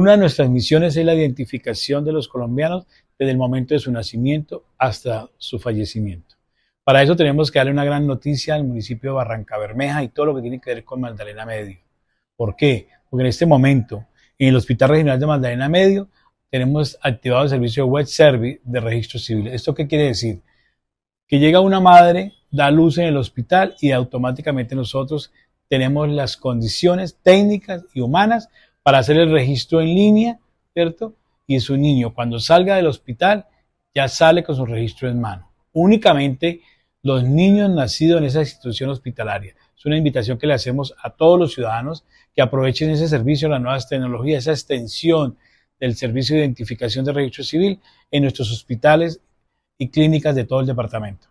Una de nuestras misiones es la identificación de los colombianos desde el momento de su nacimiento hasta su fallecimiento. Para eso tenemos que darle una gran noticia al municipio de Barranca Bermeja y todo lo que tiene que ver con Magdalena Medio. ¿Por qué? Porque en este momento, en el Hospital Regional de Magdalena Medio, tenemos activado el servicio web service de registro civil. ¿Esto qué quiere decir? Que llega una madre, da luz en el hospital y automáticamente nosotros tenemos las condiciones técnicas y humanas para hacer el registro en línea, ¿cierto? Y es un niño cuando salga del hospital ya sale con su registro en mano. Únicamente los niños nacidos en esa institución hospitalaria. Es una invitación que le hacemos a todos los ciudadanos que aprovechen ese servicio, las nuevas tecnologías, esa extensión del servicio de identificación de registro civil en nuestros hospitales y clínicas de todo el departamento.